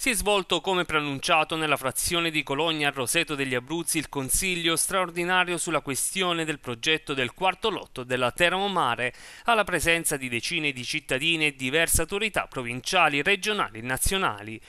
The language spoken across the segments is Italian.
Si è svolto, come preannunciato, nella frazione di Cologna a Roseto degli Abruzzi il Consiglio straordinario sulla questione del progetto del quarto lotto della Termomare, alla presenza di decine di cittadini e diverse autorità provinciali, regionali e nazionali.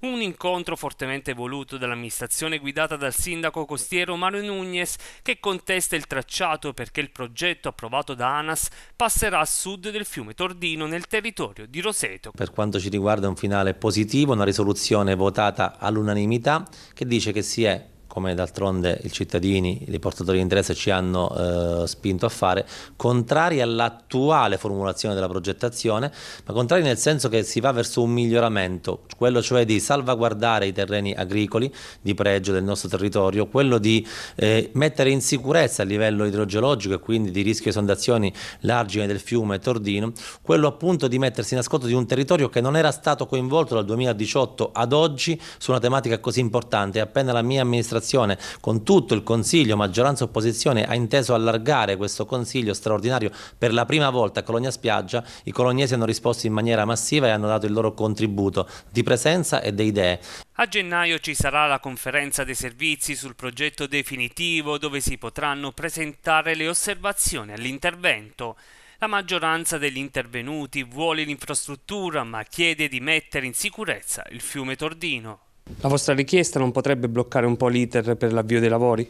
Un incontro fortemente voluto dall'amministrazione guidata dal sindaco costiero Mario Nunez che contesta il tracciato perché il progetto approvato da ANAS passerà a sud del fiume Tordino nel territorio di Roseto. Per quanto ci riguarda un finale positivo, una risoluzione votata all'unanimità che dice che si è come d'altronde i cittadini, i portatori di interesse ci hanno eh, spinto a fare, contrari all'attuale formulazione della progettazione, ma contrari nel senso che si va verso un miglioramento, quello cioè di salvaguardare i terreni agricoli di pregio del nostro territorio, quello di eh, mettere in sicurezza a livello idrogeologico e quindi di rischio esondazioni l'argine del fiume Tordino, quello appunto di mettersi in ascolto di un territorio che non era stato coinvolto dal 2018 ad oggi su una tematica così importante, appena la mia amministrazione amministrazione con tutto il Consiglio, maggioranza e opposizione, ha inteso allargare questo Consiglio straordinario per la prima volta a Colonia Spiaggia, i coloniesi hanno risposto in maniera massiva e hanno dato il loro contributo di presenza e di idee. A gennaio ci sarà la conferenza dei servizi sul progetto definitivo dove si potranno presentare le osservazioni all'intervento. La maggioranza degli intervenuti vuole l'infrastruttura ma chiede di mettere in sicurezza il fiume Tordino. La vostra richiesta non potrebbe bloccare un po' l'iter per l'avvio dei lavori?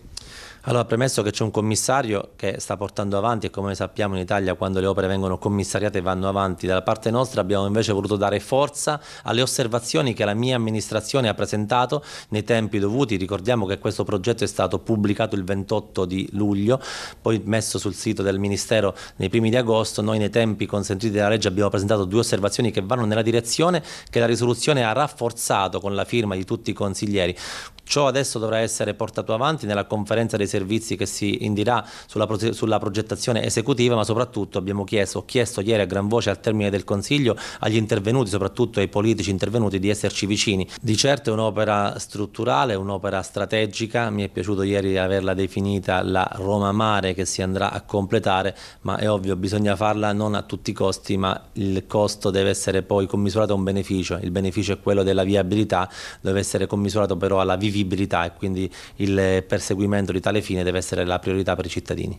Allora, premesso che c'è un commissario che sta portando avanti e come sappiamo in Italia quando le opere vengono commissariate vanno avanti, dalla parte nostra abbiamo invece voluto dare forza alle osservazioni che la mia amministrazione ha presentato nei tempi dovuti, ricordiamo che questo progetto è stato pubblicato il 28 di luglio, poi messo sul sito del Ministero nei primi di agosto, noi nei tempi consentiti dalla legge abbiamo presentato due osservazioni che vanno nella direzione che la risoluzione ha rafforzato con la firma di tutti i consiglieri. Ciò adesso dovrà essere portato avanti nella conferenza dei servizi servizi che si indirà sulla, pro sulla progettazione esecutiva, ma soprattutto abbiamo chiesto, ho chiesto ieri a gran voce al termine del Consiglio agli intervenuti, soprattutto ai politici intervenuti, di esserci vicini. Di certo è un'opera strutturale, un'opera strategica, mi è piaciuto ieri averla definita la Roma Mare che si andrà a completare, ma è ovvio bisogna farla non a tutti i costi, ma il costo deve essere poi commisurato a un beneficio, il beneficio è quello della viabilità, deve essere commisurato però alla vivibilità e quindi il perseguimento di tale fine deve essere la priorità per i cittadini.